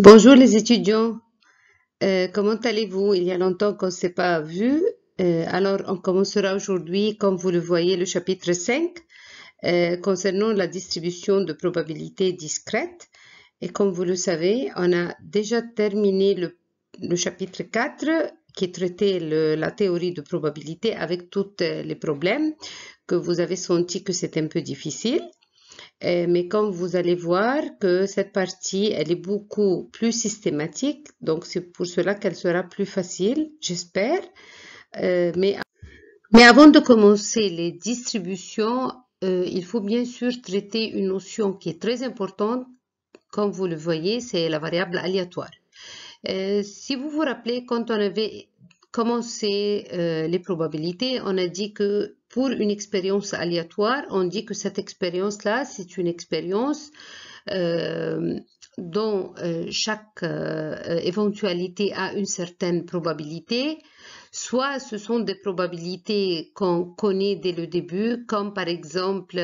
Bonjour les étudiants, euh, comment allez-vous Il y a longtemps qu'on ne s'est pas vu, euh, alors on commencera aujourd'hui, comme vous le voyez, le chapitre 5 euh, concernant la distribution de probabilités discrètes. Et comme vous le savez, on a déjà terminé le, chapitre 4 qui traitait la théorie de probabilité avec tous les problèmes que vous avez senti que c'est un peu difficile. Euh, mais comme vous allez voir que cette partie, elle est beaucoup plus systématique, donc c'est pour cela qu'elle sera plus facile, j'espère. Euh, mais, mais avant de commencer les distributions, euh, il faut bien sûr traiter une notion qui est très importante, comme vous le voyez, c'est la variable aléatoire. si vous vous rappelez, quand on avait comment c'est euh, les probabilités. On a dit que pour une expérience aléatoire, on dit que cette expérience-là, c'est une expérience euh, dont euh, chaque éventualité a une certaine probabilité. Soit ce sont des probabilités qu'on connaît dès le début, comme par exemple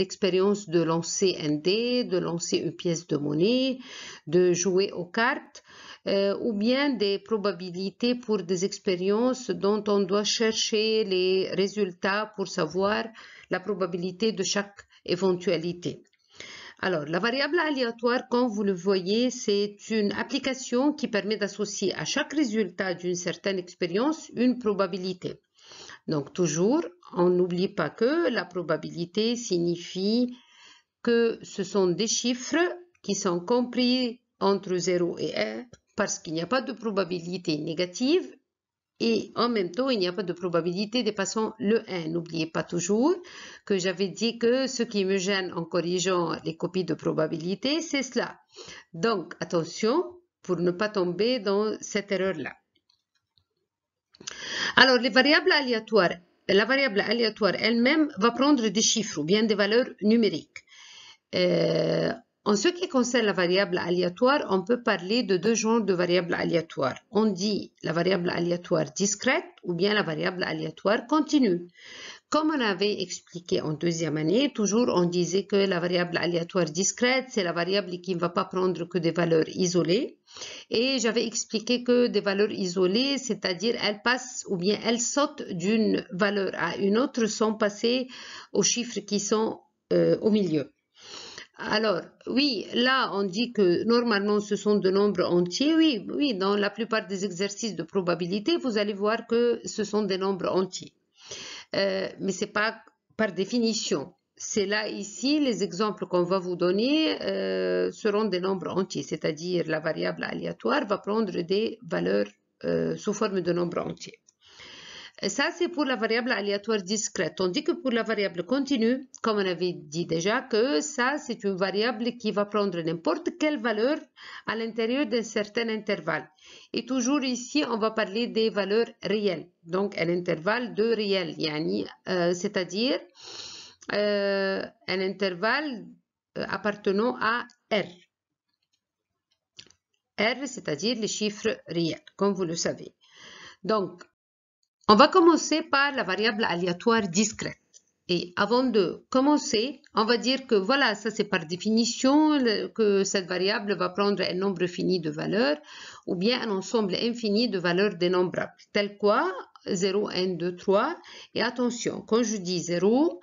l'expérience de lancer un dé, de lancer une pièce de monnaie, de jouer aux cartes euh, ou bien des probabilités pour des expériences dont on doit chercher les résultats pour savoir la probabilité de chaque éventualité. Alors, la variable aléatoire, comme vous le voyez, c'est une application qui permet d'associer à chaque résultat d'une certaine expérience une probabilité. Donc, toujours, on n'oublie pas que la probabilité signifie que ce sont des chiffres qui sont compris entre 0 et 1 parce qu'il n'y a pas de probabilité négative et en même temps, il n'y a pas de probabilité dépassant le 1. N'oubliez pas toujours que j'avais dit que ce qui me gêne en corrigeant les copies de probabilité, c'est cela. Donc, attention pour ne pas tomber dans cette erreur-là. Alors, les variables aléatoires, la variable aléatoire elle-même va prendre des chiffres ou bien des valeurs numériques. Euh, en ce qui concerne la variable aléatoire, on peut parler de deux genres de variables aléatoires. On dit la variable aléatoire discrète ou bien la variable aléatoire continue. Comme on avait expliqué en deuxième année, toujours on disait que la variable aléatoire discrète, c'est la variable qui ne va pas prendre que des valeurs isolées. Et j'avais expliqué que des valeurs isolées, c'est-à-dire elles passent ou bien elles sautent d'une valeur à une autre sans passer aux chiffres qui sont euh, au milieu. Alors, oui, là, on dit que normalement, ce sont des nombres entiers. Oui, oui, dans la plupart des exercices de probabilité, vous allez voir que ce sont des nombres entiers. Euh, mais ce n'est pas par définition. C'est là, ici, les exemples qu'on va vous donner euh, seront des nombres entiers, c'est-à-dire la variable aléatoire va prendre des valeurs euh, sous forme de nombres entiers. Ça, c'est pour la variable aléatoire discrète. Tandis que pour la variable continue, comme on avait dit déjà, que ça, c'est une variable qui va prendre n'importe quelle valeur à l'intérieur d'un certain intervalle. Et toujours ici, on va parler des valeurs réelles. Donc, un intervalle de réel, euh, c'est-à-dire euh, un intervalle euh, appartenant à R. R, c'est-à-dire les chiffres réels, comme vous le savez. Donc, on va commencer par la variable aléatoire discrète. Et avant de commencer, on va dire que voilà, ça c'est par définition que cette variable va prendre un nombre fini de valeurs ou bien un ensemble infini de valeurs dénombrables, tel quoi 0, 1, 2, 3. Et attention, quand je dis 0,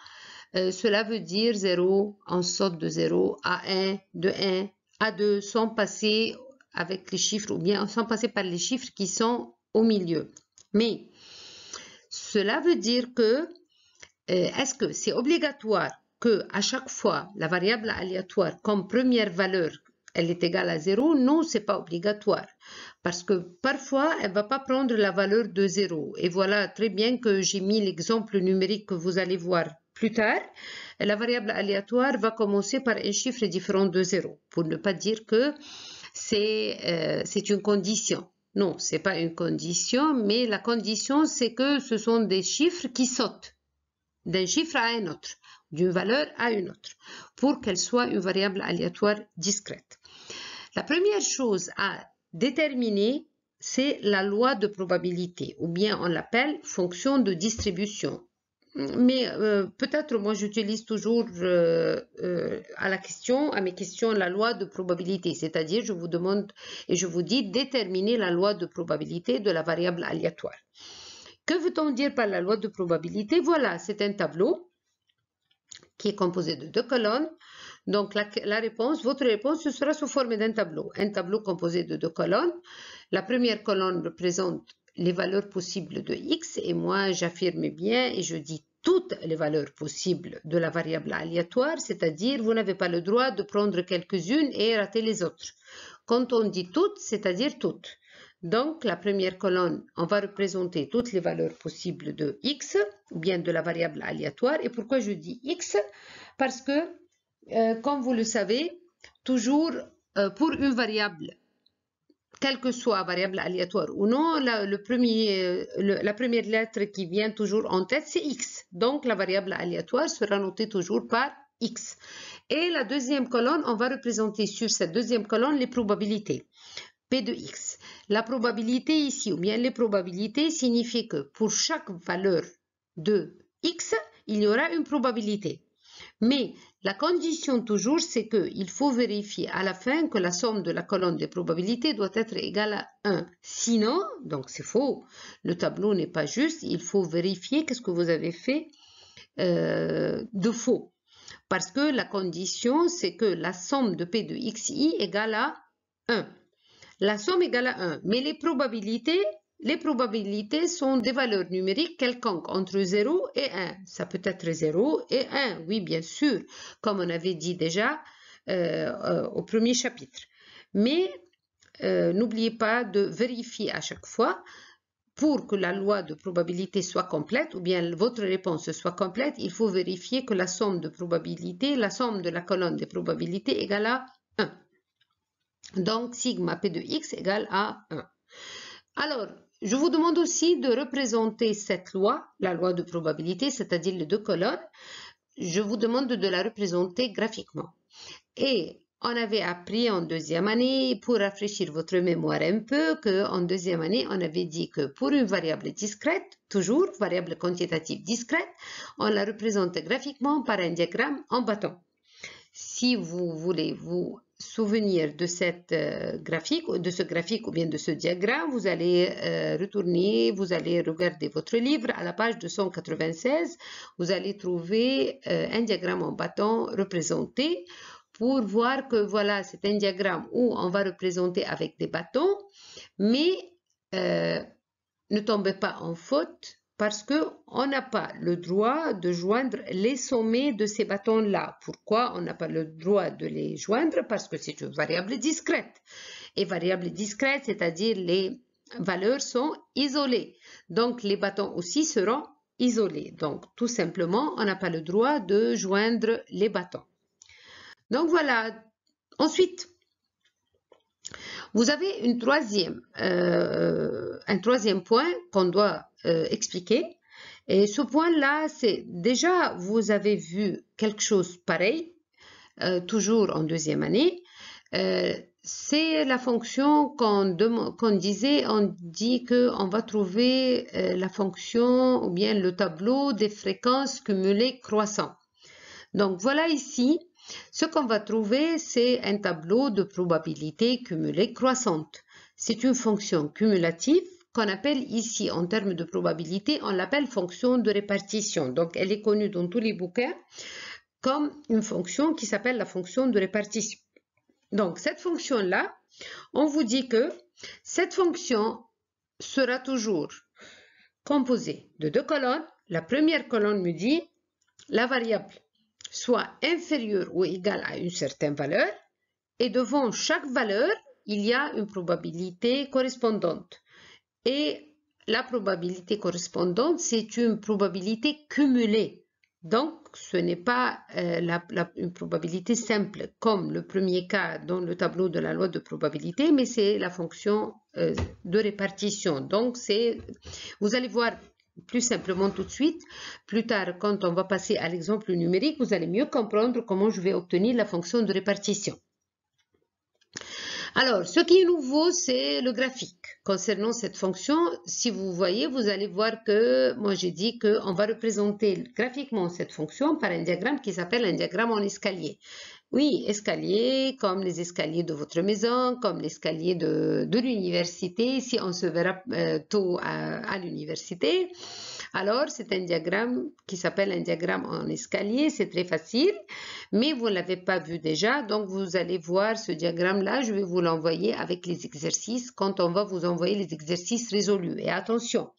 euh, cela veut dire 0 en sorte de 0 à 1, de 1 à 2, sans passer avec les chiffres ou bien sans passer par les chiffres qui sont au milieu. Mais cela veut dire que, euh, est-ce que c'est obligatoire que à chaque fois la variable aléatoire comme première valeur elle est égale à 0 Non, c'est pas obligatoire parce que parfois elle va pas prendre la valeur de 0 et voilà très bien que j'ai mis l'exemple numérique que vous allez voir plus tard. La variable aléatoire va commencer par un chiffre différent de 0 pour ne pas dire que c'est euh, une condition. Non, c'est pas une condition, mais la condition, c'est que ce sont des chiffres qui sautent d'un chiffre à un autre, d'une valeur à une autre, pour qu'elle soit une variable aléatoire discrète. La première chose à déterminer, c'est la loi de probabilité, ou bien on l'appelle fonction de distribution mais euh, peut-être moi j'utilise toujours euh, euh, à la question, à mes questions, la loi de probabilité, c'est-à-dire je vous demande et je vous dis déterminer la loi de probabilité de la variable aléatoire. Que veut-on dire par la loi de probabilité Voilà, c'est un tableau qui est composé de deux colonnes. Donc la, la réponse, votre réponse, ce sera sous forme d'un tableau. Un tableau composé de deux colonnes. La première colonne représente les valeurs possibles de x et moi j'affirme bien et je dis toutes les valeurs possibles de la variable aléatoire, c'est-à-dire vous n'avez pas le droit de prendre quelques-unes et rater les autres. Quand on dit toutes, c'est-à-dire toutes. Donc, la première colonne, on va représenter toutes les valeurs possibles de x, ou bien de la variable aléatoire. Et pourquoi je dis x Parce que, euh, comme vous le savez, toujours euh, pour une variable quelle que soit variable aléatoire ou non, euh, la première lettre qui vient toujours en tête, c'est X. Donc, la variable aléatoire sera notée toujours par X. Et la deuxième colonne, on va représenter sur cette deuxième colonne les probabilités. P de X. La probabilité ici, ou bien les probabilités, signifie que pour chaque valeur de X, il y aura une probabilité. Mais la condition toujours, c'est qu'il faut vérifier à la fin que la somme de la colonne des probabilités doit être égale à 1. Sinon, donc c'est faux, le tableau n'est pas juste, il faut vérifier qu'est-ce que vous avez fait euh, de faux. Parce que la condition, c'est que la somme de P de xi égale à 1. La somme égale à 1, mais les probabilités les probabilités sont des valeurs numériques quelconques entre 0 et 1. Ça peut être 0 et 1, oui, bien sûr, comme on avait dit déjà euh, euh, au premier chapitre. Mais euh, n'oubliez pas de vérifier à chaque fois pour que la loi de probabilité soit complète, ou bien votre réponse soit complète, il faut vérifier que la somme de probabilités, la somme de la colonne des probabilités égale à 1. Donc, sigma P de x égale à 1. Alors, je vous demande aussi de représenter cette loi, la loi de probabilité, c'est-à-dire les deux colonnes. Je vous demande de la représenter graphiquement. Et on avait appris en deuxième année, pour rafraîchir votre mémoire un peu, qu'en deuxième année, on avait dit que pour une variable discrète, toujours variable quantitative discrète, on la représente graphiquement par un diagramme en bâton. Si vous voulez vous souvenir de cette euh, graphique, de ce graphique ou bien de ce diagramme, vous allez euh, retourner, vous allez regarder votre livre à la page 296. Vous allez trouver euh, un diagramme en bâton représenté pour voir que voilà, c'est un diagramme où on va représenter avec des bâtons, mais ne tombez pas en faute parce qu'on n'a pas le droit de joindre les sommets de ces bâtons-là. Pourquoi on n'a pas le droit de les joindre Parce que c'est une variable discrète. Et variable discrète, c'est-à-dire les valeurs sont isolées. Donc les bâtons aussi seront isolés. Donc tout simplement, on n'a pas le droit de joindre les bâtons. Donc voilà. Ensuite, vous avez une euh, un troisième point qu'on doit euh, expliquer. Et ce point-là, c'est déjà, vous avez vu quelque chose pareil, euh, toujours en deuxième année. c'est la fonction qu'on disait, on dit qu'on va trouver la fonction ou bien le tableau des fréquences cumulées croissantes. Donc voilà ici, ce qu'on va trouver, c'est un tableau de probabilité cumulée croissante. C'est une fonction cumulative qu'on appelle ici, en termes de probabilité, on l'appelle fonction de répartition. Donc, elle est connue dans tous les bouquins comme une fonction qui s'appelle la fonction de répartition. Donc, cette fonction-là, on vous dit que cette fonction sera toujours composée de deux colonnes. La première colonne me dit la variable soit inférieur ou égal à une certaine valeur, et devant chaque valeur, il y a une probabilité correspondante. Et la probabilité correspondante, c'est une probabilité cumulée. Donc, ce n'est pas euh, une probabilité simple, comme le premier cas dans le tableau de la loi de probabilité, mais c'est la fonction euh, de répartition. Donc, vous allez voir plus simplement tout de suite. Plus tard, quand on va passer à l'exemple numérique, vous allez mieux comprendre comment je vais obtenir la fonction de répartition. Alors, ce qui est nouveau, c'est le graphique. Concernant cette fonction, si vous voyez, vous allez voir que, moi j'ai dit qu'on va représenter graphiquement cette fonction par un diagramme qui s'appelle un diagramme en escalier. Oui, escalier, comme les escaliers de votre maison, comme l'escalier de, l'université, si on se verra euh, tôt à, à l'université. Alors, c'est un diagramme qui s'appelle un diagramme en escalier, c'est très facile, mais vous ne l'avez pas vu déjà, donc vous allez voir ce diagramme-là, je vais vous l'envoyer avec les exercices quand on va vous envoyer les exercices résolus. Et attention,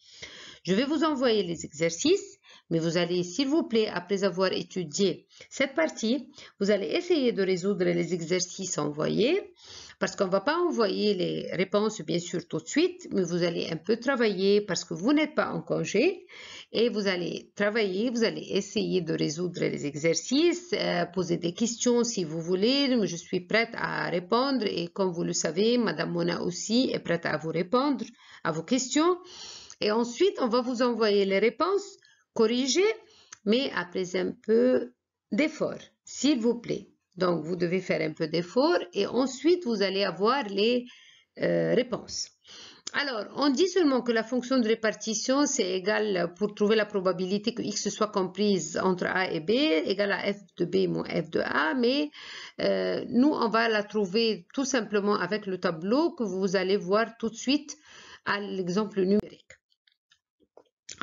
je vais vous envoyer les exercices mais vous allez, s'il vous plaît, après avoir étudié cette partie, vous allez essayer de résoudre les exercices envoyés parce qu'on ne va pas envoyer les réponses, bien sûr, tout de suite, mais vous allez un peu travailler parce que vous n'êtes pas en congé et vous allez travailler, vous allez essayer de résoudre les exercices, euh, poser des questions si vous voulez. Je suis prête à répondre et comme vous le savez, Madame Mona aussi est prête à vous répondre à vos questions. Et ensuite, on va vous envoyer les réponses corriger, mais après un peu d'effort, s'il vous plaît. Donc, vous devez faire un peu d'effort et ensuite, vous allez avoir les euh, réponses. Alors, on dit seulement que la fonction de répartition, c'est égal pour trouver la probabilité que x soit comprise entre a et b, égale à f de b moins f de a, mais euh, nous, on va la trouver tout simplement avec le tableau que vous allez voir tout de suite à l'exemple numérique.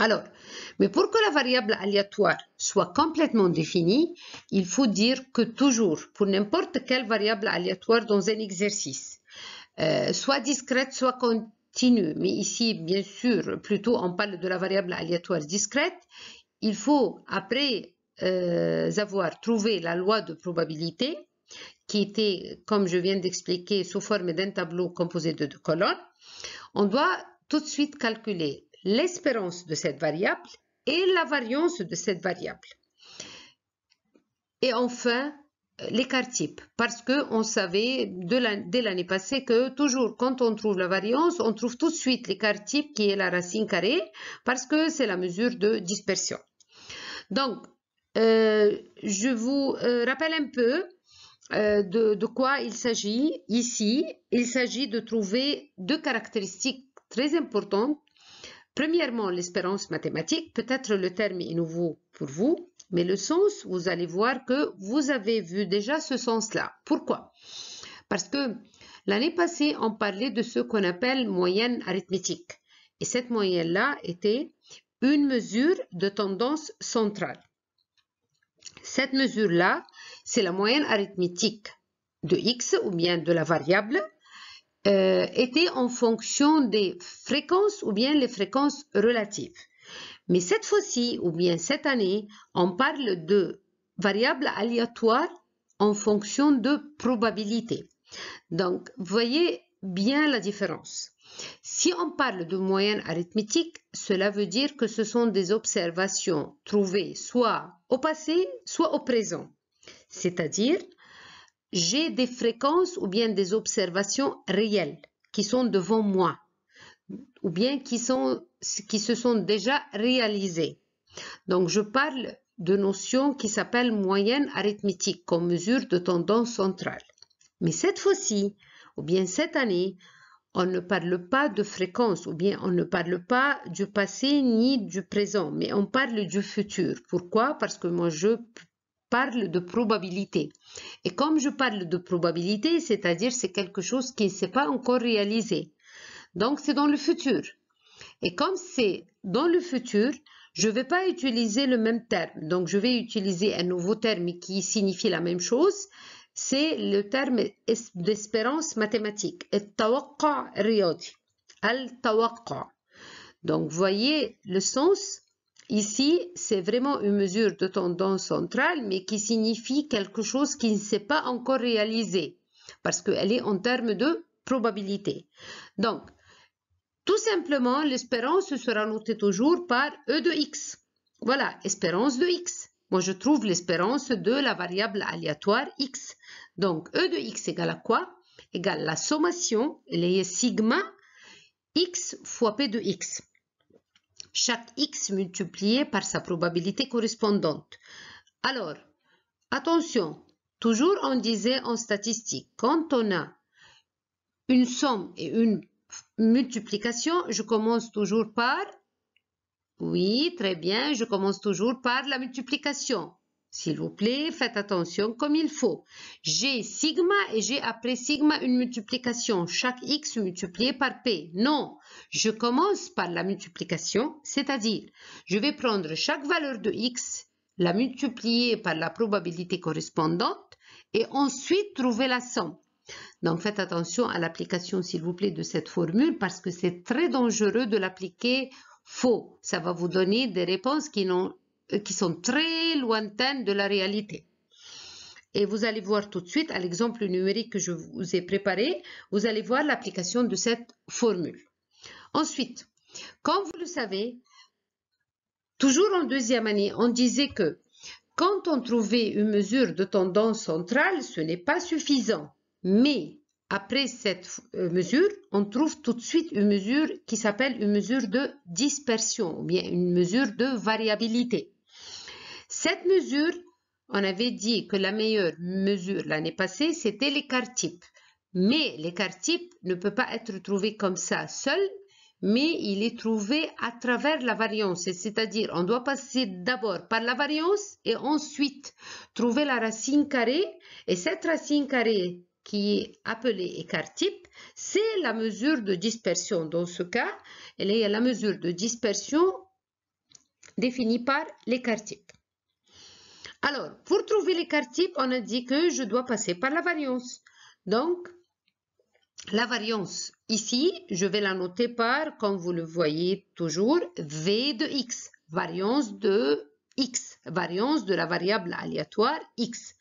Alors, mais pour que la variable aléatoire soit complètement définie, il faut dire que toujours, pour n'importe quelle variable aléatoire dans un exercice, euh, soit discrète, soit continue, mais ici, bien sûr, plutôt on parle de la variable aléatoire discrète, il faut, après euh, avoir trouvé la loi de probabilité, qui était, comme je viens d'expliquer, sous forme d'un tableau composé de deux colonnes, on doit tout de suite calculer l'espérance de cette variable et la variance de cette variable. Et enfin, l'écart type, parce qu'on savait de dès l'année passée que toujours quand on trouve la variance, on trouve tout de suite l'écart type qui est la racine carrée, parce que c'est la mesure de dispersion. Donc, euh, je vous euh, rappelle un peu euh, de, de quoi il s'agit ici. Il s'agit de trouver deux caractéristiques très importantes Premièrement, l'espérance mathématique, peut-être le terme est nouveau pour vous, mais le sens, vous allez voir que vous avez vu déjà ce sens-là. Pourquoi Parce que l'année passée, on parlait de ce qu'on appelle moyenne arithmétique. Et cette moyenne-là était une mesure de tendance centrale. Cette mesure-là, c'est la moyenne arithmétique de x ou bien de la variable euh, était en fonction des fréquences ou bien les fréquences relatives. Mais cette fois-ci, ou bien cette année, on parle de variables aléatoires en fonction de probabilités. Donc, voyez bien la différence. Si on parle de moyenne arithmétique, cela veut dire que ce sont des observations trouvées soit au passé, soit au présent. C'est-à-dire j'ai des fréquences ou bien des observations réelles qui sont devant moi ou bien qui, sont, qui se sont déjà réalisées. Donc je parle de notions qui s'appellent moyenne arithmétique comme mesure de tendance centrale. Mais cette fois-ci, ou bien cette année, on ne parle pas de fréquence, ou bien on ne parle pas du passé ni du présent, mais on parle du futur. Pourquoi Parce que moi, je parle de probabilité. Et comme je parle de probabilité, c'est-à-dire c'est quelque chose qui ne s'est pas encore réalisé. Donc c'est dans le futur. Et comme c'est dans le futur, je ne vais pas utiliser le même terme. Donc je vais utiliser un nouveau terme qui signifie la même chose. C'est le terme d'espérance mathématique. al tawakka riyadi. al Donc, voyez le sens Ici, c'est vraiment une mesure de tendance centrale, mais qui signifie quelque chose qui ne s'est pas encore réalisé, parce qu'elle est en termes de probabilité. Donc, tout simplement, l'espérance sera notée toujours par E de x. Voilà, espérance de x. Moi, je trouve l'espérance de la variable aléatoire x. Donc, E de x égale à quoi Égale la sommation, les sigma, x fois p de x chaque x multiplié par sa probabilité correspondante. Alors, attention, toujours on disait en statistique, quand on a une somme et une multiplication, je commence toujours par... Oui, très bien, je commence toujours par la multiplication. S'il vous plaît, faites attention comme il faut. J'ai sigma et j'ai après sigma une multiplication. Chaque x multiplié par p. Non, je commence par la multiplication, c'est-à-dire je vais prendre chaque valeur de x, la multiplier par la probabilité correspondante et ensuite trouver la somme. Donc faites attention à l'application, s'il vous plaît, de cette formule parce que c'est très dangereux de l'appliquer faux. Ça va vous donner des réponses qui n'ont euh, qui sont très lointaines de la réalité. Et vous allez voir tout de suite, à l'exemple numérique que je vous ai préparé, vous allez voir l'application de cette formule. Ensuite, comme vous le savez, toujours en deuxième année, on disait que quand on trouvait une mesure de tendance centrale, ce n'est pas suffisant. Mais après cette euh, mesure, on trouve tout de suite une mesure qui s'appelle une mesure de dispersion, ou bien une mesure de variabilité. Cette mesure, on avait dit que la meilleure mesure l'année passée, c'était l'écart type. Mais l'écart type ne peut pas être trouvé comme ça seul, mais il est trouvé à travers la variance. C'est-à-dire, on doit passer d'abord par la variance et ensuite trouver la racine carrée. Et cette racine carrée qui est appelée écart type, c'est la mesure de dispersion. Dans ce cas, elle est la mesure de dispersion définie par l'écart type. Alors, pour trouver l'écart type, on a dit que je dois passer par la variance. Donc, la variance ici, je vais la noter par, comme vous le voyez toujours, V de x, variance de x, variance de la variable aléatoire x.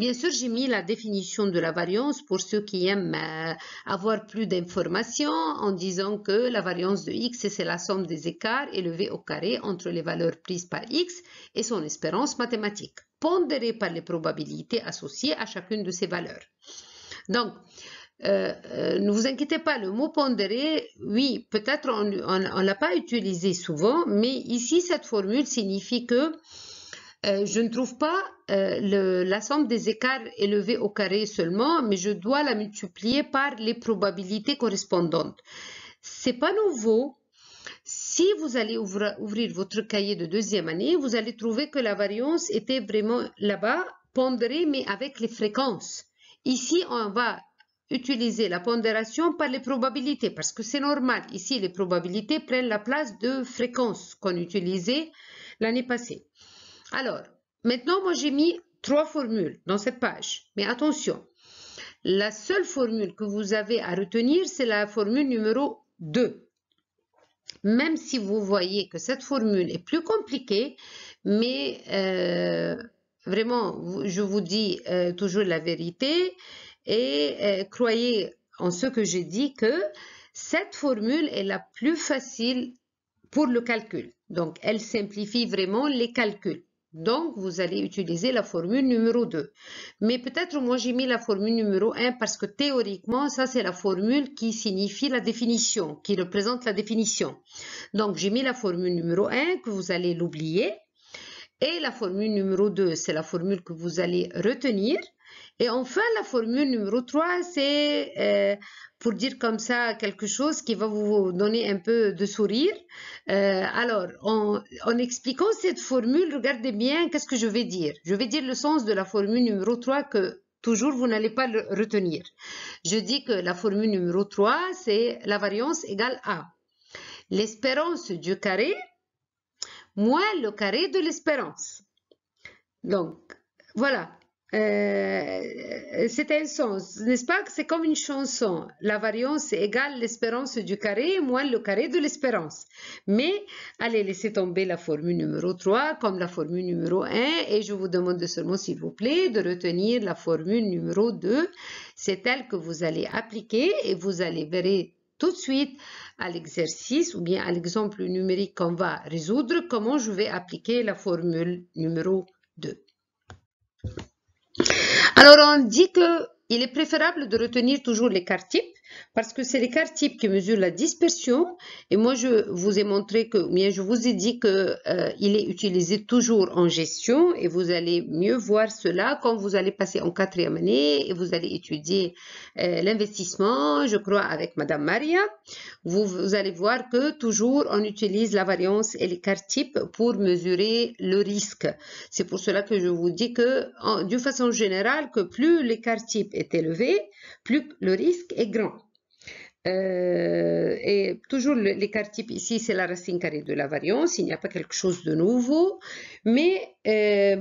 Bien sûr, j'ai mis la définition de la variance pour ceux qui aiment euh, avoir plus d'informations en disant que la variance de x, c'est la somme des écarts élevés au carré entre les valeurs prises par x et son espérance mathématique, pondérée par les probabilités associées à chacune de ces valeurs. Donc, euh, euh, ne vous inquiétez pas, le mot pondéré, oui, peut-être on ne l'a pas utilisé souvent, mais ici, cette formule signifie que euh, je ne trouve pas euh, la somme des écarts élevés au carré seulement, mais je dois la multiplier par les probabilités correspondantes. Ce n'est pas nouveau. Si vous allez ouvrir votre cahier de deuxième année, vous allez trouver que la variance était vraiment là-bas pondérée, mais avec les fréquences. Ici, on va utiliser la pondération par les probabilités, parce que c'est normal. Ici, les probabilités prennent la place de fréquences qu'on utilisait l'année passée. Alors, maintenant, moi, j'ai mis trois formules dans cette page. Mais attention, la seule formule que vous avez à retenir, c'est la formule numéro 2. Même si vous voyez que cette formule est plus compliquée, mais euh, vraiment, je vous dis euh, toujours la vérité et euh, croyez en ce que j'ai dit que cette formule est la plus facile pour le calcul. Donc, elle simplifie vraiment les calculs. Donc, vous allez utiliser la formule numéro 2. Mais peut-être, moi, j'ai mis la formule numéro 1 parce que théoriquement, ça, c'est la formule qui signifie la définition, qui représente la définition. Donc, j'ai mis la formule numéro 1 que vous allez l'oublier. Et la formule numéro 2, c'est la formule que vous allez retenir. Et enfin, la formule numéro 3, c'est euh, pour dire comme ça quelque chose qui va vous donner un peu de sourire. Euh, alors, en, expliquant cette formule, regardez bien qu'est-ce que je vais dire. Je vais dire le sens de la formule numéro 3 que toujours vous n'allez pas le retenir. Je dis que la formule numéro 3, c'est la variance égale à l'espérance du carré moins le carré de l'espérance. Donc, voilà, euh, c'est un sens, n'est-ce pas C'est comme une chanson. La variance égale l'espérance du carré moins le carré de l'espérance. Mais allez laisser tomber la formule numéro 3 comme la formule numéro 1 et je vous demande seulement s'il vous plaît de retenir la formule numéro 2. C'est elle que vous allez appliquer et vous allez verrez tout de suite à l'exercice ou bien à l'exemple numérique qu'on va résoudre comment je vais appliquer la formule numéro 2. Alors, on dit qu'il est préférable de retenir toujours les cartes types parce que c'est l'écart type qui mesure la dispersion et moi je vous ai montré que bien je vous ai dit que euh, il est utilisé toujours en gestion et vous allez mieux voir cela quand vous allez passer en quatrième année et vous allez étudier euh, l'investissement je crois avec madame Maria vous, allez voir que toujours on utilise la variance et l'écart type pour mesurer le risque c'est pour cela que je vous dis que d'une façon générale que plus l'écart type est élevé plus le risque est grand euh, et toujours l'écart type ici, c'est la racine carrée de la variance. Il n'y a pas quelque chose de nouveau. Mais, euh,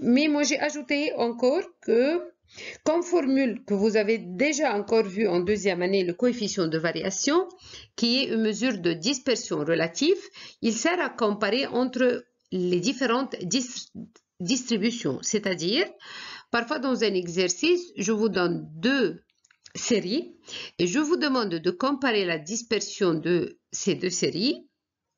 mais moi, j'ai ajouté encore que, comme formule que vous avez déjà encore vu en deuxième année, le coefficient de variation, qui est une mesure de dispersion relative, il sert à comparer entre les différentes distributions. C'est-à-dire, parfois dans un exercice, je vous donne deux séries et je vous demande de comparer la dispersion de ces deux séries.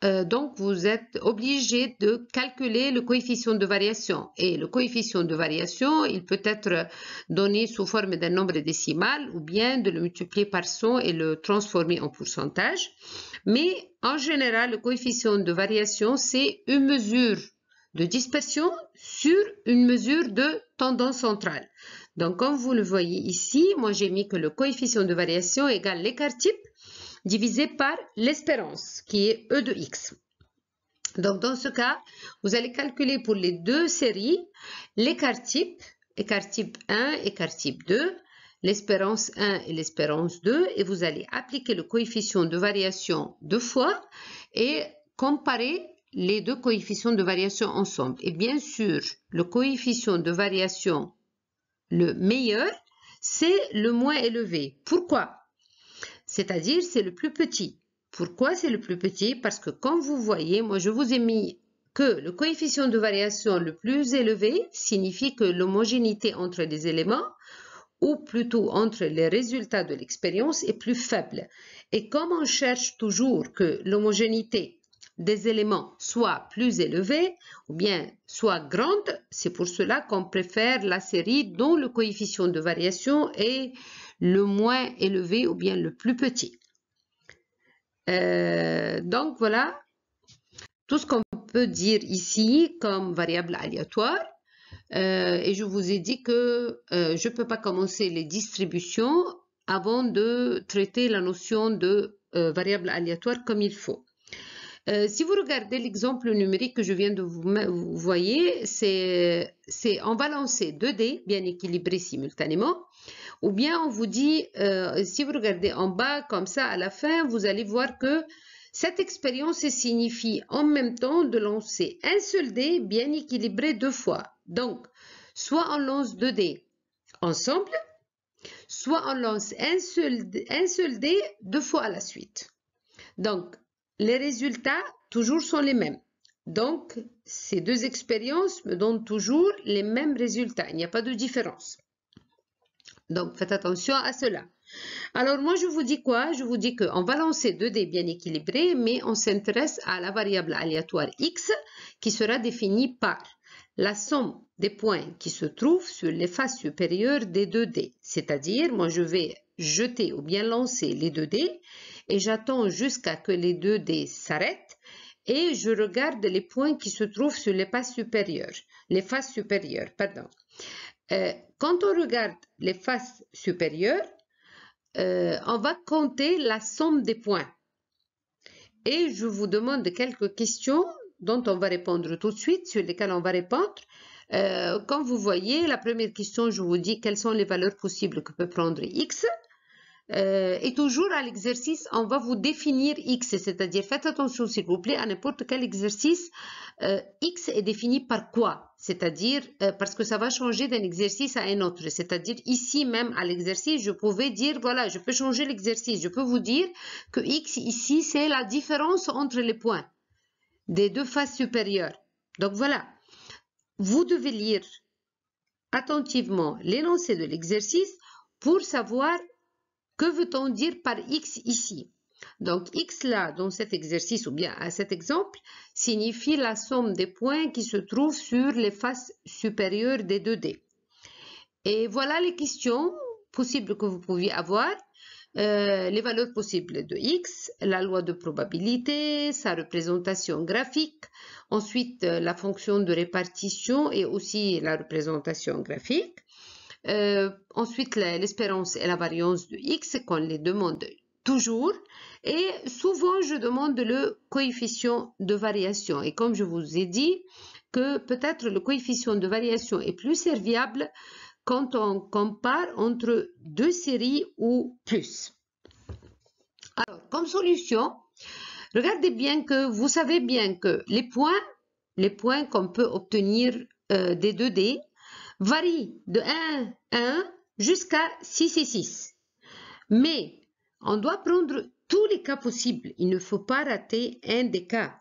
Euh, donc, vous êtes obligé de calculer le coefficient de variation. Et le coefficient de variation, il peut être donné sous forme d'un nombre décimal ou bien de le multiplier par 100 et le transformer en pourcentage. Mais en général, le coefficient de variation, c'est une mesure de dispersion sur une mesure de tendance centrale. Donc, comme vous le voyez ici, moi j'ai mis que le coefficient de variation égale l'écart type divisé par l'espérance, qui est E de x. Donc, dans ce cas, vous allez calculer pour les deux séries l'écart type, écart type 1, écart type 2, l'espérance 1 et l'espérance 2, et vous allez appliquer le coefficient de variation deux fois et comparer les deux coefficients de variation ensemble. Et bien sûr, le coefficient de variation le meilleur, c'est le moins élevé. Pourquoi C'est-à-dire, c'est le plus petit. Pourquoi c'est le plus petit Parce que comme vous voyez, moi je vous ai mis que le coefficient de variation le plus élevé signifie que l'homogénéité entre les éléments, ou plutôt entre les résultats de l'expérience, est plus faible. Et comme on cherche toujours que l'homogénéité des éléments soit plus élevés ou bien soit grandes. C'est pour cela qu'on préfère la série dont le coefficient de variation est le moins élevé ou bien le plus petit. Euh, donc voilà tout ce qu'on peut dire ici comme variable aléatoire. Euh, et je vous ai dit que euh, je ne peux pas commencer les distributions avant de traiter la notion de variable aléatoire comme il faut. Euh, si vous regardez l'exemple numérique que je viens de vous, vous voyez, c'est on va lancer deux dés bien équilibrés simultanément. Ou bien on vous dit, euh, si vous regardez en bas comme ça à la fin, vous allez voir que cette expérience signifie en même temps de lancer un seul dé bien équilibré deux fois. Donc, soit on lance deux dés ensemble, soit on lance un seul, un seul dé deux fois à la suite. Donc, les résultats, toujours, sont les mêmes. Donc, ces deux expériences me donnent toujours les mêmes résultats. Il n'y a pas de différence. Donc, faites attention à cela. Alors, moi, je vous dis quoi Je vous dis qu'on va lancer deux dés bien équilibrés, mais on s'intéresse à la variable aléatoire x qui sera définie par la somme des points qui se trouvent sur les faces supérieures des deux dés. C'est-à-dire, moi, je vais jeter ou bien lancer les deux dés et j'attends jusqu'à ce que les deux dés s'arrêtent et je regarde les points qui se trouvent sur les faces supérieures. Les faces supérieures, pardon. Euh, quand on regarde les faces supérieures, euh, on va compter la somme des points. Et je vous demande quelques questions dont on va répondre tout de suite, sur lesquelles on va répondre. Euh, comme vous voyez, la première question, je vous dis quelles sont les valeurs possibles que peut prendre x. Euh, et toujours à l'exercice, on va vous définir x, c'est-à-dire faites attention s'il vous plaît à n'importe quel exercice, euh, x est défini par quoi c'est-à-dire euh, parce que ça va changer d'un exercice à un autre. C'est-à-dire ici même à l'exercice, je pouvais dire, voilà, je peux changer l'exercice. Je peux vous dire que x ici, c'est la différence entre les points des deux faces supérieures. Donc voilà, vous devez lire attentivement l'énoncé de l'exercice pour savoir que veut-on dire par X ici Donc X là, dans cet exercice ou bien à cet exemple, signifie la somme des points qui se trouvent sur les faces supérieures des deux dés. Et voilà les questions possibles que vous pouviez avoir. Euh, les valeurs possibles de X, la loi de probabilité, sa représentation graphique, ensuite euh, la fonction de répartition et aussi la représentation graphique. Euh, ensuite, l'espérance et la variance de x qu'on les demande toujours. Et souvent, je demande le coefficient de variation. Et comme je vous ai dit, que peut-être le coefficient de variation est plus serviable quand on compare entre deux séries ou plus. Alors, comme solution, regardez bien que vous savez bien que les points, les points qu'on peut obtenir euh, des 2D, varie de 1 1 jusqu'à 6 et 6. Mais on doit prendre tous les cas possibles. Il ne faut pas rater un des cas.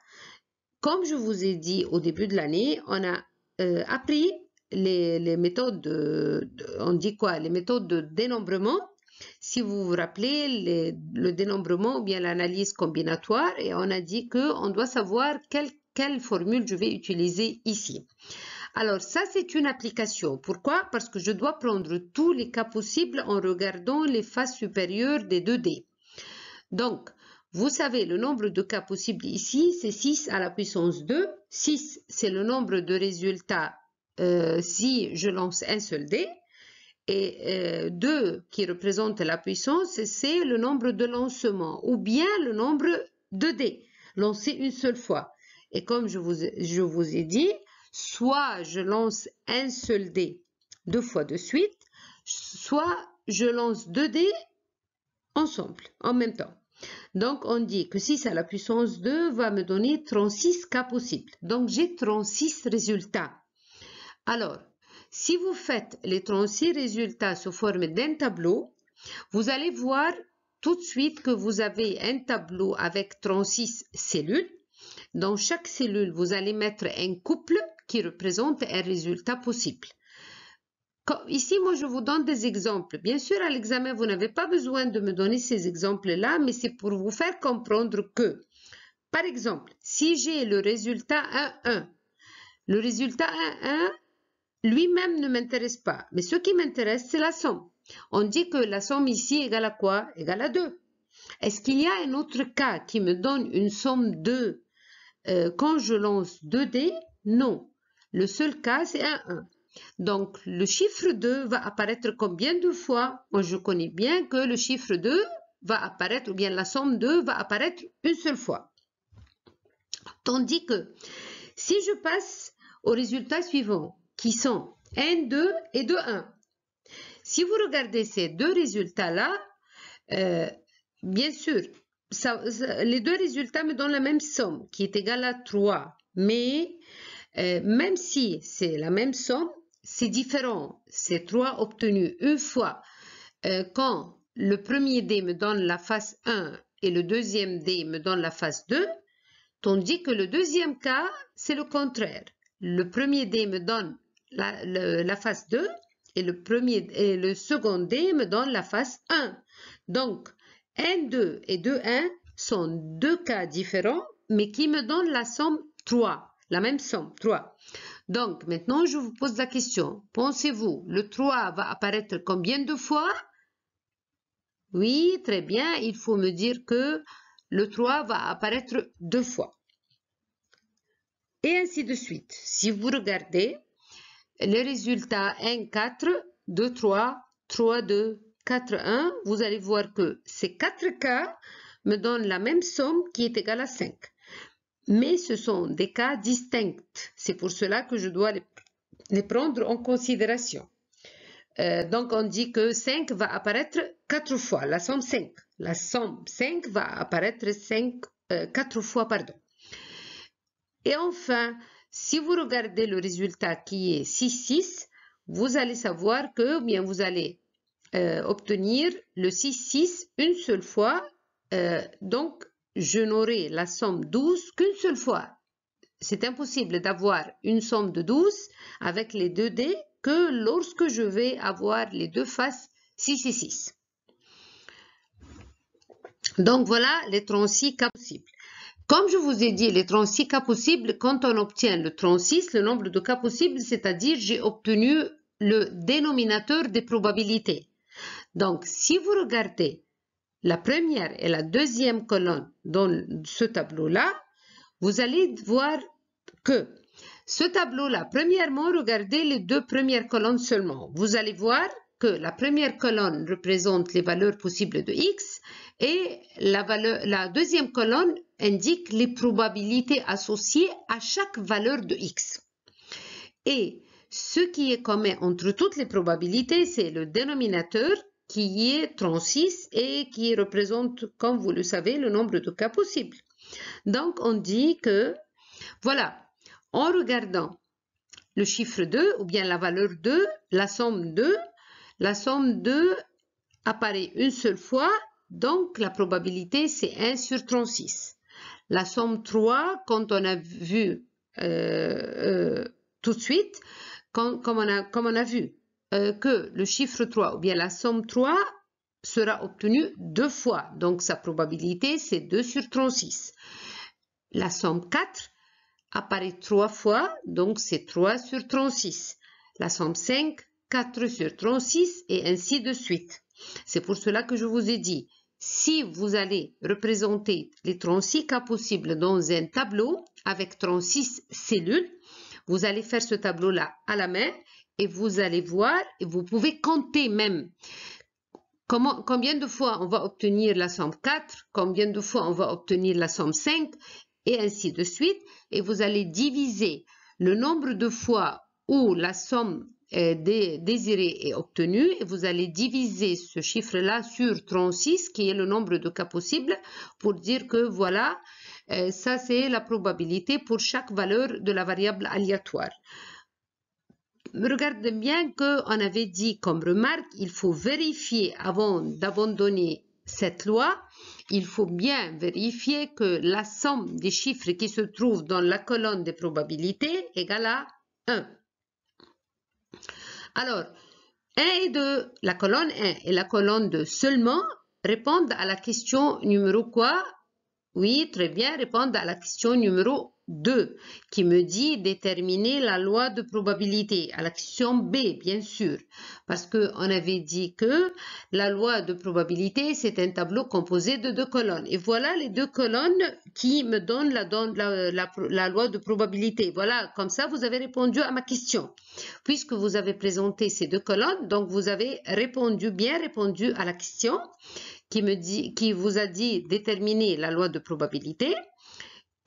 Comme je vous ai dit au début de l'année, on a euh, appris les, méthodes, de, on dit quoi Les méthodes de dénombrement. Si vous vous rappelez, le dénombrement ou bien l'analyse combinatoire, et on a dit qu'on doit savoir quel quelle formule je vais utiliser ici. Alors ça c'est une application. Pourquoi Parce que je dois prendre tous les cas possibles en regardant les faces supérieures des deux dés. Donc vous savez le nombre de cas possibles ici c'est 6 à la puissance 2. 6 c'est le nombre de résultats euh, si je lance un seul dé. Et 2 euh, qui représente la puissance c'est le nombre de lancements ou bien le nombre de dés lancés une seule fois. Et comme je vous, je vous ai dit, soit je lance un seul dé deux fois de suite, soit je lance deux dés ensemble, en même temps. Donc, on dit que 6 à la puissance 2 va me donner 36 cas possibles. Donc, j'ai 36 résultats. Alors, si vous faites les 36 résultats sous forme d'un tableau, vous allez voir tout de suite que vous avez un tableau avec 36 cellules dans chaque cellule, vous allez mettre un couple qui représente un résultat possible. Ici, moi, je vous donne des exemples. Bien sûr, à l'examen, vous n'avez pas besoin de me donner ces exemples-là, mais c'est pour vous faire comprendre que, par exemple, si j'ai le résultat 1-1, le résultat 1-1 lui-même ne m'intéresse pas, mais ce qui m'intéresse, c'est la somme. On dit que la somme ici égale à quoi Égale à 2. Est-ce qu'il y a un autre cas qui me donne une somme 2 euh, quand je lance 2 dés, non. Le seul cas, c'est un 1. Donc, le chiffre 2 va apparaître combien de fois Moi, je connais bien que le chiffre 2 va apparaître, ou bien la somme 2 va apparaître une seule fois. Tandis que si je passe aux résultats suivants, qui sont 1, 2 et 2, 1, si vous regardez ces deux résultats-là, euh, bien sûr, les deux résultats me donnent la même somme, qui est égale à 3. Mais euh, même si c'est la même somme, c'est différent. C'est 3 obtenu une fois euh, quand le premier dé me donne la face 1 et le deuxième dé me donne la face 2, tandis que le deuxième cas, c'est le contraire. Le premier dé me donne la, face 2 et le, premier, et le second dé me donne la face 1. Donc, 2 et 2, 2,1 sont deux cas différents, mais qui me donnent la somme 3, la même somme, 3. Donc, maintenant, je vous pose la question. Pensez-vous, le 3 va apparaître combien de fois Oui, très bien, il faut me dire que le 3 va apparaître deux fois. Et ainsi de suite. Si vous regardez, les résultats 1, 4, 2, 3, 3, 2, 4, 1, vous allez voir que ces 4 cas me donnent la même somme qui est égale à 5. Mais ce sont des cas distincts. C'est pour cela que je dois les, prendre en considération. Euh, donc on dit que 5 va apparaître 4 fois, la somme 5. La somme 5 va apparaître 5, 4 euh, fois. pardon. Et enfin, si vous regardez le résultat qui est 6, 6, vous allez savoir que, bien vous allez euh, obtenir le 6-6 une seule fois. Euh, donc, je n'aurai la somme 12 qu'une seule fois. C'est impossible d'avoir une somme de 12 avec les deux dés que lorsque je vais avoir les deux faces 6 et 6. Donc voilà les 36 cas possibles. Comme je vous ai dit, les 36 cas possibles, quand on obtient le 36, le nombre de cas possibles, c'est-à-dire j'ai obtenu le dénominateur des probabilités. Donc, si vous regardez la première et la deuxième colonne dans ce tableau-là, vous allez voir que ce tableau-là, premièrement, regardez les deux premières colonnes seulement. Vous allez voir que la première colonne représente les valeurs possibles de x et la, deuxième colonne indique les probabilités associées à chaque valeur de x. Et ce qui est commun entre toutes les probabilités, c'est le dénominateur qui est 36 et qui représente, comme vous le savez, le nombre de cas possibles. Donc, on dit que, voilà, en regardant le chiffre 2 ou bien la valeur 2, la somme 2, la somme 2 apparaît une seule fois, donc la probabilité c'est 1 sur 36. La somme 3, quand on a vu euh, euh, tout de suite, comme on a vu euh, que le chiffre 3 ou bien la somme 3 sera obtenue deux fois. Donc sa probabilité c'est 2 sur 36. La somme 4 apparaît trois fois, donc c'est 3 sur 36. La somme 5, 4 sur 36 et ainsi de suite. C'est pour cela que je vous ai dit, si vous allez représenter les 36 cas possibles dans un tableau avec 36 cellules, vous allez faire ce tableau-là à la main et vous allez voir, et vous pouvez compter même combien de fois on va obtenir la somme 4, combien de fois on va obtenir la somme 5, et ainsi de suite. Et vous allez diviser le nombre de fois où la somme désirée est obtenue, et vous allez diviser ce chiffre-là sur 36, qui est le nombre de cas possibles, pour dire que voilà, euh, ça c'est la probabilité pour chaque valeur de la variable aléatoire. Regarde bien qu'on avait dit comme remarque, il faut vérifier avant d'abandonner cette loi, il faut bien vérifier que la somme des chiffres qui se trouvent dans la colonne des probabilités égale à 1. Alors, 1 et 2, la colonne 1 et la colonne 2 seulement répondent à la question numéro quoi Oui, très bien, répondent à la question numéro 1. 2 qui me dit déterminer la loi de probabilité à l'action B, bien sûr, parce que on avait dit que la loi de probabilité, c'est un tableau composé de deux colonnes. Et voilà les deux colonnes qui me donnent la, loi de probabilité. Voilà, comme ça, vous avez répondu à ma question. Puisque vous avez présenté ces deux colonnes, donc vous avez répondu, bien répondu à la question qui, me dit, qui vous a dit déterminer la loi de probabilité.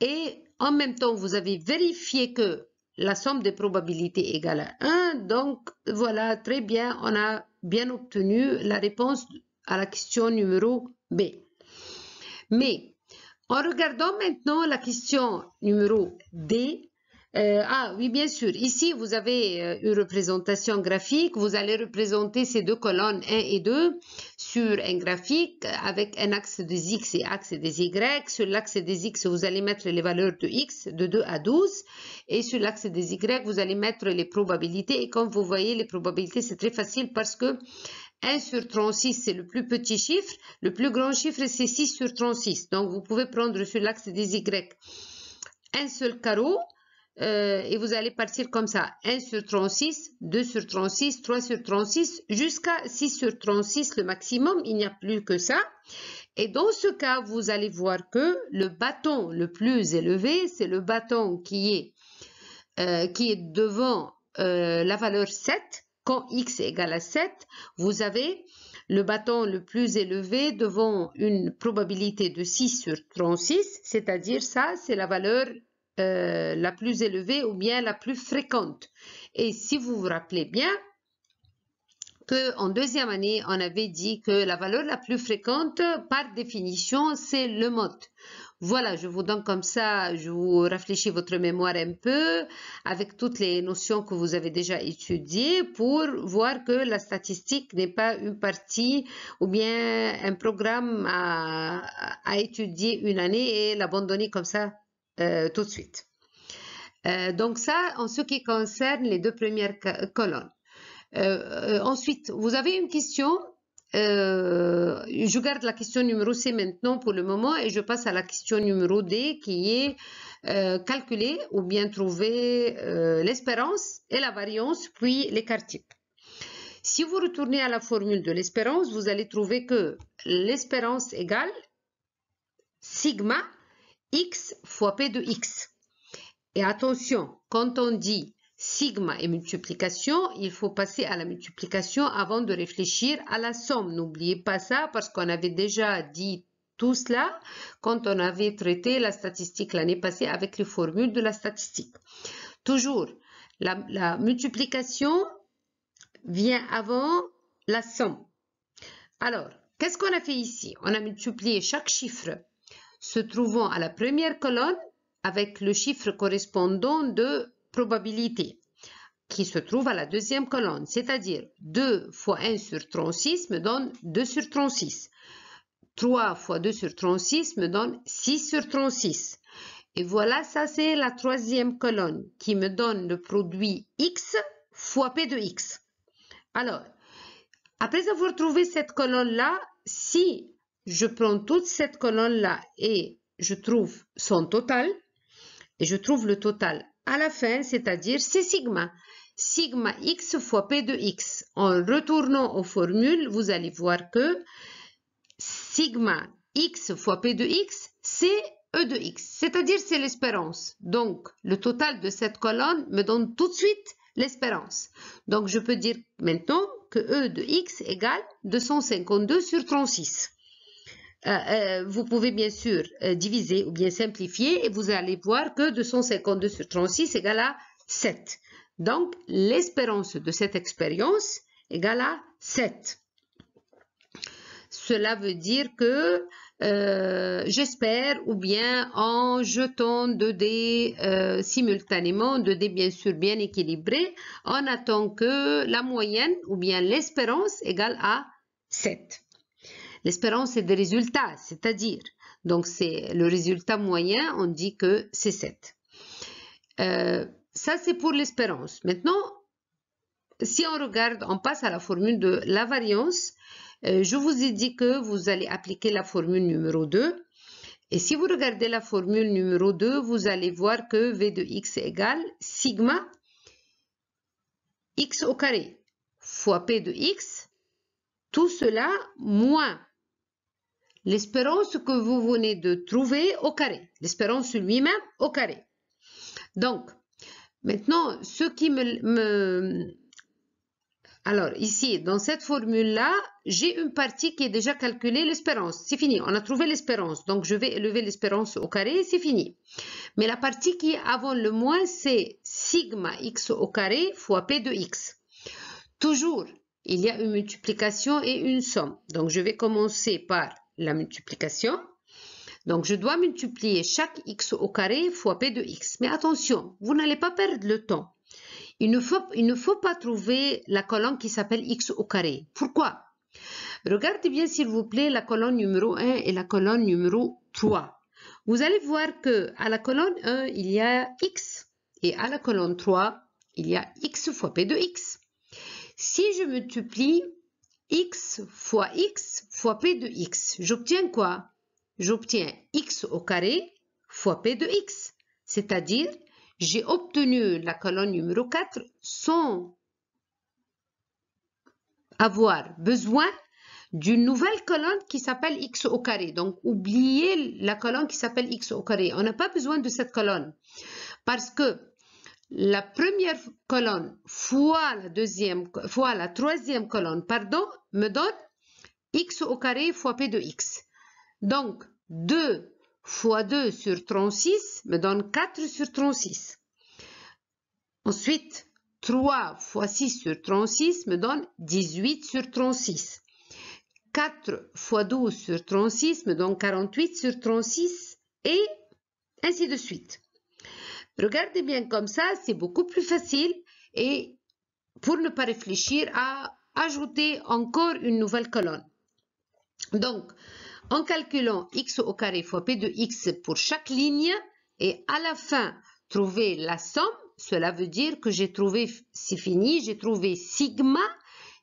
Et en même temps, vous avez vérifié que la somme des probabilités égale à 1. Donc, voilà, très bien, on a bien obtenu la réponse à la question numéro B. Mais, en regardant maintenant la question numéro D, euh, ah oui, bien sûr. Ici, vous avez euh, une représentation graphique. Vous allez représenter ces deux colonnes 1 et 2 sur un graphique avec un axe des X et axe des Y. Sur l'axe des X, vous allez mettre les valeurs de X de 2 à 12. Et sur l'axe des Y, vous allez mettre les probabilités. Et comme vous voyez, les probabilités, c'est très facile parce que 1 sur 36, c'est le plus petit chiffre. Le plus grand chiffre, c'est 6 sur 36. Donc, vous pouvez prendre sur l'axe des Y un seul carreau euh, et vous allez partir comme ça. 1 sur 36, 2 sur 36, 3 sur 36, jusqu'à 6 sur 36 le maximum, il n'y a plus que ça. Et dans ce cas, vous allez voir que le bâton le plus élevé, c'est le bâton qui est, euh, qui est devant euh, la valeur 7. Quand x est égal à 7, vous avez le bâton le plus élevé devant une probabilité de 6 sur 36, c'est-à-dire ça, c'est la valeur euh, la plus élevée ou bien la plus fréquente. Et si vous vous rappelez bien, que en deuxième année, on avait dit que la valeur la plus fréquente, par définition, c'est le mode. Voilà, je vous donne comme ça, je vous réfléchis votre mémoire un peu avec toutes les notions que vous avez déjà étudiées pour voir que la statistique n'est pas une partie ou bien un programme à étudier une année et l'abandonner comme ça euh, tout de suite. Euh, donc ça, en ce qui concerne les deux premières colonnes. Euh, ensuite, vous avez une question. je garde la question numéro C maintenant pour le moment et je passe à la question numéro D qui est calculer ou bien trouver l'espérance et la variance puis l'écart type. Si vous retournez à la formule de l'espérance, vous allez trouver que l'espérance égale sigma x fois p de x. Et attention, quand on dit sigma et multiplication, il faut passer à la multiplication avant de réfléchir à la somme. N'oubliez pas ça parce qu'on avait déjà dit tout cela quand on avait traité la statistique l'année passée avec les formules de la statistique. Toujours, la, multiplication vient avant la somme. Alors, qu'est-ce qu'on a fait ici On a multiplié chaque chiffre se trouvant à la première colonne avec le chiffre correspondant de probabilité qui se trouve à la deuxième colonne, c'est-à-dire 2 fois 1 sur 36 me donne 2 sur 36. 3 fois 2 sur 36 me donne 6 sur 36. Et voilà, ça c'est la troisième colonne qui me donne le produit x fois p de x. Alors, après avoir trouvé cette colonne-là, si je prends toute cette colonne-là et je trouve son total. Et je trouve le total à la fin, c'est-à-dire c'est sigma. Sigma x fois p de x. En retournant aux formules, vous allez voir que sigma x fois p de x, c'est e de x. C'est-à-dire c'est l'espérance. Donc, le total de cette colonne me donne tout de suite l'espérance. Donc, je peux dire maintenant que e de x égale 252 sur 36. Euh, euh, vous pouvez bien sûr euh, diviser ou bien simplifier et vous allez voir que 252 sur 36 égale à 7. Donc, l'espérance de cette expérience égale à 7. Cela veut dire que j'espère ou bien en jetant 2 d simultanément, 2 dés bien sûr bien équilibrés, en attendant que la moyenne ou bien l'espérance égale à 7. L'espérance, est des résultats, c'est-à-dire, donc c'est le résultat moyen, on dit que c'est 7. Euh, ça, c'est pour l'espérance. Maintenant, si on regarde, on passe à la formule de la variance. Euh, je vous ai dit que vous allez appliquer la formule numéro 2. Et si vous regardez la formule numéro 2, vous allez voir que V de x égale sigma x au carré fois P de x. Tout cela moins l'espérance que vous venez de trouver au carré, l'espérance lui-même au carré. Donc, maintenant, ce qui me, alors ici, dans cette formule-là, j'ai une partie qui est déjà calculée, l'espérance. C'est fini, on a trouvé l'espérance. Donc je vais élever l'espérance au carré, c'est fini. Mais la partie qui est avant le moins, c'est sigma x au carré fois p de x. Toujours, il y a une multiplication et une somme. Donc je vais commencer par la multiplication. Donc, je dois multiplier chaque x au carré fois p de x. Mais attention, vous n'allez pas perdre le temps. Il ne, faut, pas trouver la colonne qui s'appelle x au carré. Pourquoi Regardez bien, s'il vous plaît, la colonne numéro 1 et la colonne numéro 3. Vous allez voir que à la colonne 1, il y a x. Et à la colonne 3, il y a x fois p de x. Si je multiplie x fois x fois p de x. J'obtiens quoi J'obtiens x au carré fois p de x. C'est-à-dire, j'ai obtenu la colonne numéro 4 sans avoir besoin d'une nouvelle colonne qui s'appelle x au carré. Donc, oubliez la colonne qui s'appelle x au carré. On n'a pas besoin de cette colonne parce que la première colonne fois la deuxième fois la troisième colonne pardon me donne x au carré fois p de x. Donc 2 fois 2 sur 36 me donne 4 sur 36. Ensuite 3 fois 6 sur 36 me donne 18 sur 36. 4 fois 12 sur 36 me donne 48 sur 36 et ainsi de suite. Regardez bien comme ça, c'est beaucoup plus facile et pour ne pas réfléchir à ajouter encore une nouvelle colonne. Donc, en calculant x au carré fois p de x pour chaque ligne et à la fin trouver la somme, cela veut dire que j'ai trouvé, c'est fini, j'ai trouvé sigma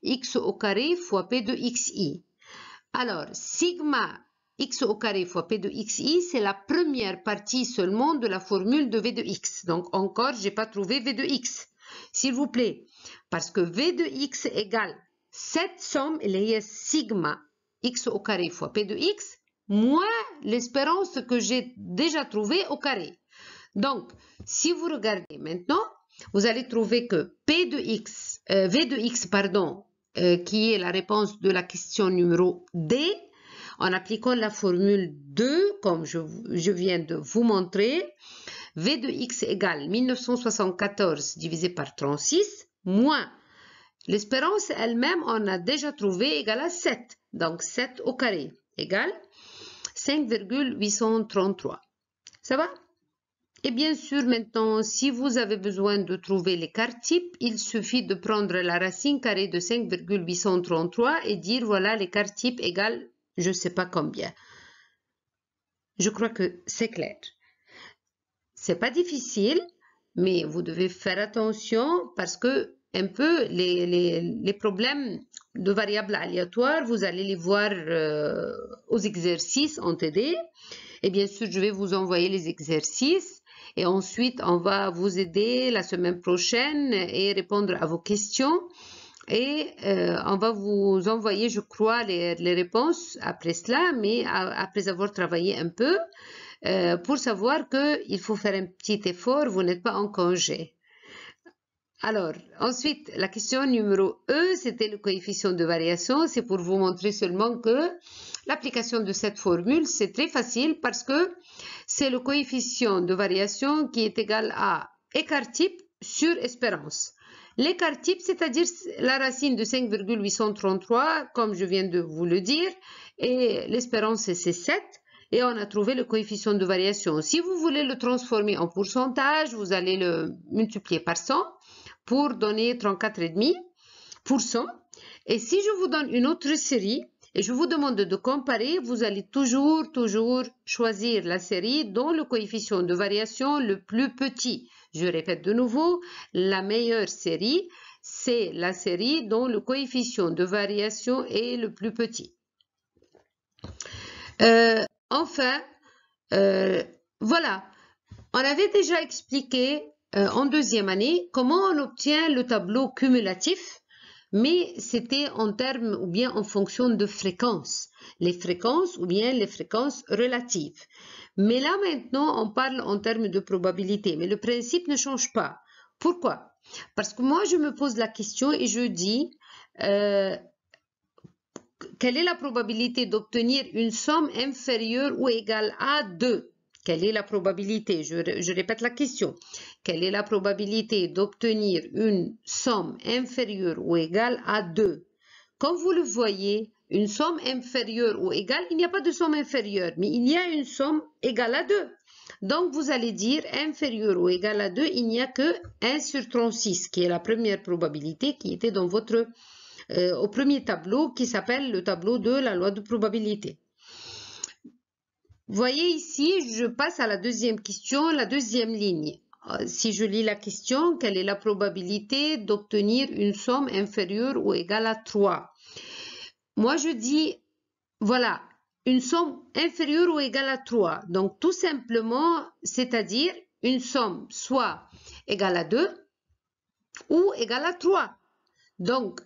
x au carré fois p de xi. Alors, sigma x au carré fois p de xi, c'est la première partie seulement de la formule de v de x. Donc encore, je n'ai pas trouvé v de x, s'il vous plaît. Parce que v de x égale cette somme, il y sigma x au carré fois p de x, moins l'espérance que j'ai déjà trouvée au carré. Donc, si vous regardez maintenant, vous allez trouver que p de x, euh, v de x, pardon, euh, qui est la réponse de la question numéro D, en appliquant la formule 2, comme je, viens de vous montrer, V de x égale 1974 divisé par 36, moins l'espérance elle-même, on a déjà trouvé égale à 7. Donc 7 au carré égale 5,833. Ça va et bien sûr, maintenant, si vous avez besoin de trouver l'écart type, il suffit de prendre la racine carrée de 5,833 et dire voilà l'écart type égale je ne sais pas combien. Je crois que c'est clair. C'est pas difficile, mais vous devez faire attention parce que un peu les, problèmes de variables aléatoires, vous allez les voir euh, aux exercices en TD. Et bien sûr, je vais vous envoyer les exercices et ensuite on va vous aider la semaine prochaine et répondre à vos questions et euh, on va vous envoyer, je crois, les, réponses après cela, mais après avoir travaillé un peu, euh, pour savoir qu'il faut faire un petit effort, vous n'êtes pas en congé. Alors, ensuite, la question numéro E, c'était le coefficient de variation. C'est pour vous montrer seulement que l'application de cette formule, c'est très facile parce que c'est le coefficient de variation qui est égal à écart type sur espérance. L'écart type, c'est-à-dire la racine de 5,833, comme je viens de vous le dire, et l'espérance c'est 7, et on a trouvé le coefficient de variation. Si vous voulez le transformer en pourcentage, vous allez le multiplier par 100 pour donner 34,5%. Et si je vous donne une autre série, et je vous demande de comparer, vous allez toujours, toujours choisir la série dont le coefficient de variation le plus petit. Je répète de nouveau, la meilleure série, c'est la série dont le coefficient de variation est le plus petit. Euh, enfin, euh, voilà, on avait déjà expliqué euh, en deuxième année comment on obtient le tableau cumulatif mais c'était en termes ou bien en fonction de fréquences, les fréquences ou bien les fréquences relatives. Mais là maintenant, on parle en termes de probabilité, mais le principe ne change pas. Pourquoi Parce que moi, je me pose la question et je dis, euh, quelle est la probabilité d'obtenir une somme inférieure ou égale à 2 quelle est la probabilité, je, répète la question, quelle est la probabilité d'obtenir une somme inférieure ou égale à 2 Comme vous le voyez, une somme inférieure ou égale, il n'y a pas de somme inférieure, mais il y a une somme égale à 2. Donc, vous allez dire inférieure ou égale à 2, il n'y a que 1 sur 36, qui est la première probabilité qui était dans votre, euh, au premier tableau, qui s'appelle le tableau de la loi de probabilité. Voyez ici, je passe à la deuxième question, la deuxième ligne. Euh, si je lis la question, quelle est la probabilité d'obtenir une somme inférieure ou égale à 3 Moi, je dis, voilà, une somme inférieure ou égale à 3. Donc, tout simplement, c'est-à-dire une somme soit égale à 2 ou égale à 3. Donc,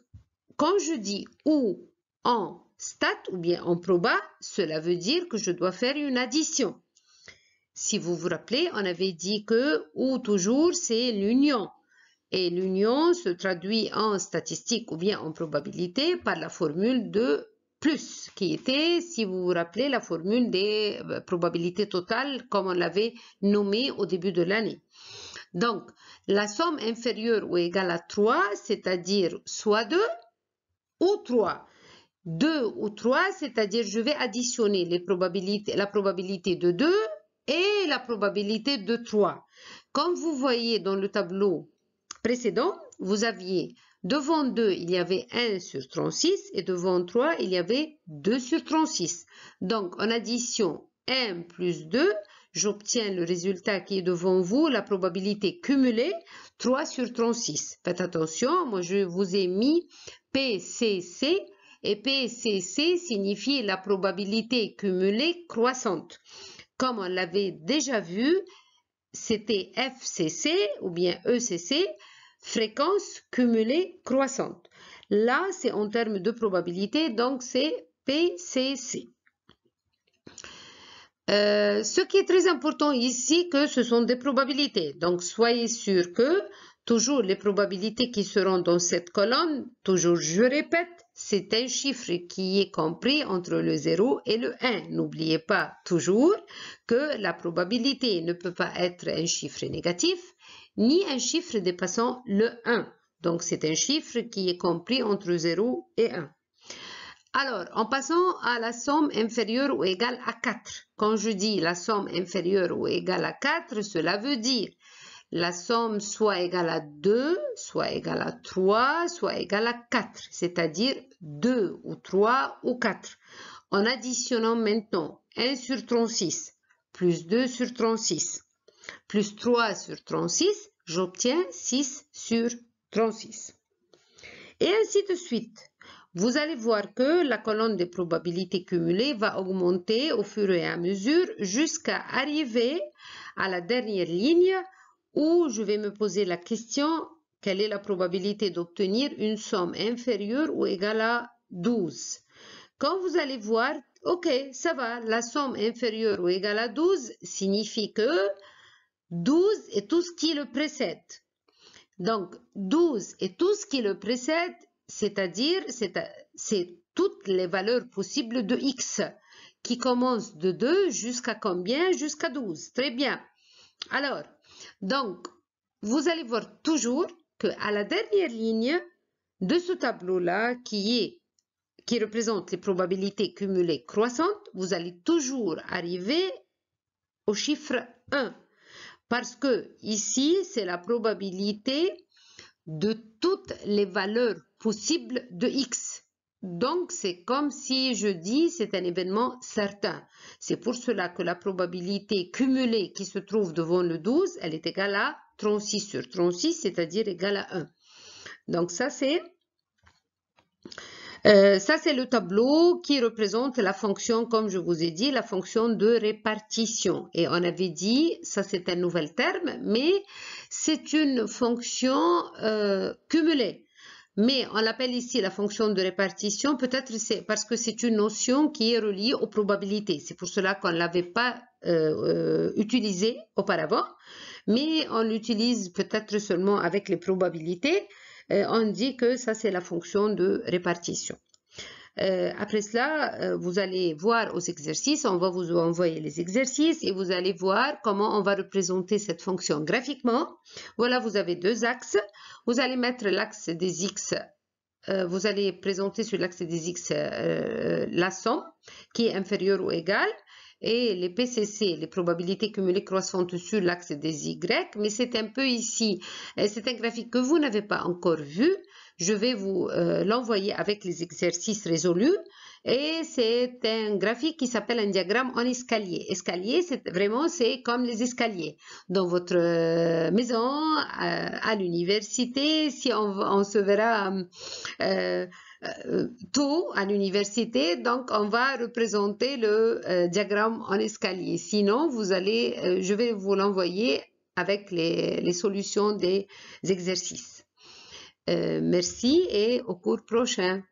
quand je dis ou en stat ou bien en proba, cela veut dire que je dois faire une addition. Si vous vous rappelez, on avait dit que ou toujours, c'est l'union. Et l'union se traduit en statistique ou bien en probabilité par la formule de plus, qui était, si vous vous rappelez, la formule des euh, probabilités totales, comme on l'avait nommée au début de l'année. Donc, la somme inférieure ou égale à 3, c'est-à-dire soit 2 ou 3. 2 ou 3, c'est-à-dire je vais additionner les probabilités, la probabilité de 2 et la probabilité de 3. Comme vous voyez dans le tableau précédent, vous aviez devant 2, il y avait 1 sur 36 et devant 3, il y avait 2 sur 36. Donc, en addition 1 plus 2, j'obtiens le résultat qui est devant vous, la probabilité cumulée, 3 sur 36. Faites attention, moi je vous ai mis PCC et PCC signifie la probabilité cumulée croissante. Comme on l'avait déjà vu, c'était FCC ou bien ECC, fréquence cumulée croissante. Là, c'est en termes de probabilité, donc c'est PCC. Euh, ce qui est très important ici, que ce sont des probabilités. Donc, soyez sûr que toujours les probabilités qui seront dans cette colonne, toujours je répète, c'est un chiffre qui est compris entre le 0 et le 1. N'oubliez pas toujours que la probabilité ne peut pas être un chiffre négatif ni un chiffre dépassant le 1. Donc c'est un chiffre qui est compris entre 0 et 1. Alors, en passant à la somme inférieure ou égale à 4. Quand je dis la somme inférieure ou égale à 4, cela veut dire la somme soit égale à 2, soit égale à 3, soit égale à 4, c'est-à-dire 2 ou 3 ou 4. En additionnant maintenant 1 sur 36 plus 2 sur 36 plus 3 sur 36, j'obtiens 6 sur 36. Et ainsi de suite. Vous allez voir que la colonne des probabilités cumulées va augmenter au fur et à mesure jusqu'à arriver à la dernière ligne ou je vais me poser la question quelle est la probabilité d'obtenir une somme inférieure ou égale à 12. Quand vous allez voir, ok, ça va, la somme inférieure ou égale à 12 signifie que 12 est tout ce qui le précède. Donc, 12 et tout ce qui le précède, c'est-à-dire, c'est toutes les valeurs possibles de x qui commencent de 2 jusqu'à combien Jusqu'à 12. Très bien. Alors, donc, vous allez voir toujours qu'à la dernière ligne de ce tableau-là, qui, qui représente les probabilités cumulées croissantes, vous allez toujours arriver au chiffre 1. Parce que ici, c'est la probabilité de toutes les valeurs possibles de x. Donc, c'est comme si je dis c'est un événement certain. C'est pour cela que la probabilité cumulée qui se trouve devant le 12, elle est égale à 36 sur 36, c'est-à-dire égale à 1. Donc, ça, c'est... Euh, ça, c'est le tableau qui représente la fonction, comme je vous ai dit, la fonction de répartition. Et on avait dit, ça c'est un nouvel terme, mais c'est une fonction euh, cumulée mais on l'appelle ici la fonction de répartition, peut-être c'est parce que c'est une notion qui est reliée aux probabilités. C'est pour cela qu'on ne l'avait pas euh, euh utilisée auparavant, mais on l'utilise peut-être seulement avec les probabilités. Euh, on dit que ça, c'est la fonction de répartition. Euh, après cela, euh, vous allez voir aux exercices, on va vous envoyer les exercices et vous allez voir comment on va représenter cette fonction graphiquement. Voilà, vous avez deux axes. Vous allez mettre l'axe des x, euh, vous allez présenter sur l'axe des x la somme qui est inférieure ou égale et les PCC, les probabilités cumulées croissantes sur l'axe des Y, mais c'est un peu ici, c'est un graphique que vous n'avez pas encore vu, je vais vous euh, l'envoyer avec les exercices résolus. Et c'est un graphique qui s'appelle un diagramme en escalier. Escalier, c'est vraiment c'est comme les escaliers dans votre euh, maison, euh, à, l'université. Si on, se verra tôt à l'université, donc on va représenter le diagramme en escalier. Sinon, vous allez, je vais vous l'envoyer avec les solutions des exercices. Euh, merci et au cours prochain.